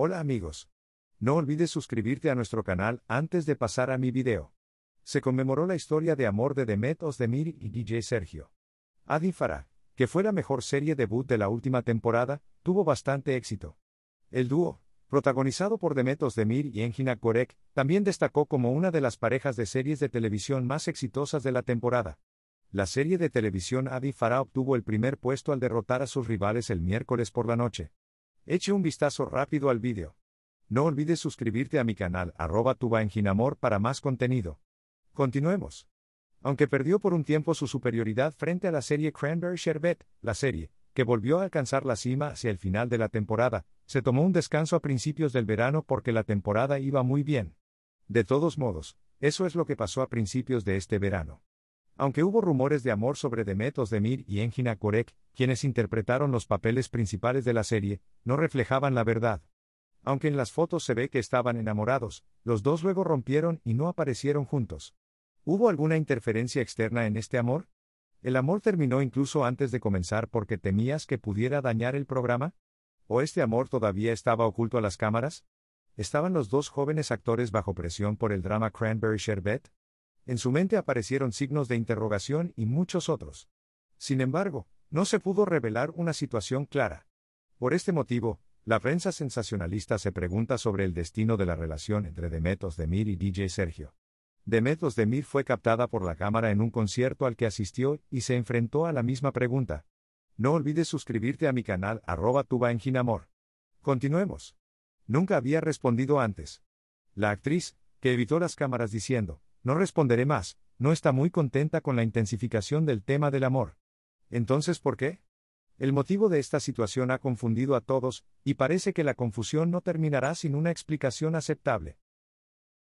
Hola amigos. No olvides suscribirte a nuestro canal antes de pasar a mi video. Se conmemoró la historia de amor de Demet Özdemir y DJ Sergio. Adi Farah, que fue la mejor serie debut de la última temporada, tuvo bastante éxito. El dúo, protagonizado por Demet Özdemir y Engin Korek, también destacó como una de las parejas de series de televisión más exitosas de la temporada. La serie de televisión Adi Farah obtuvo el primer puesto al derrotar a sus rivales el miércoles por la noche. Eche un vistazo rápido al vídeo. No olvides suscribirte a mi canal arroba tubaenginamor para más contenido. Continuemos. Aunque perdió por un tiempo su superioridad frente a la serie Cranberry Sherbet, la serie, que volvió a alcanzar la cima hacia el final de la temporada, se tomó un descanso a principios del verano porque la temporada iba muy bien. De todos modos, eso es lo que pasó a principios de este verano. Aunque hubo rumores de amor sobre Demet Özdemir y Engina Korek, quienes interpretaron los papeles principales de la serie, no reflejaban la verdad. Aunque en las fotos se ve que estaban enamorados, los dos luego rompieron y no aparecieron juntos. ¿Hubo alguna interferencia externa en este amor? ¿El amor terminó incluso antes de comenzar porque temías que pudiera dañar el programa? ¿O este amor todavía estaba oculto a las cámaras? ¿Estaban los dos jóvenes actores bajo presión por el drama Cranberry Sherbet? En su mente aparecieron signos de interrogación y muchos otros. Sin embargo, no se pudo revelar una situación clara. Por este motivo, la prensa sensacionalista se pregunta sobre el destino de la relación entre Demetos Demir y DJ Sergio. Demetos Demir fue captada por la cámara en un concierto al que asistió y se enfrentó a la misma pregunta. No olvides suscribirte a mi canal arroba tubaenginamor. Continuemos. Nunca había respondido antes. La actriz, que evitó las cámaras diciendo, no responderé más, no está muy contenta con la intensificación del tema del amor. Entonces, ¿por qué? El motivo de esta situación ha confundido a todos, y parece que la confusión no terminará sin una explicación aceptable.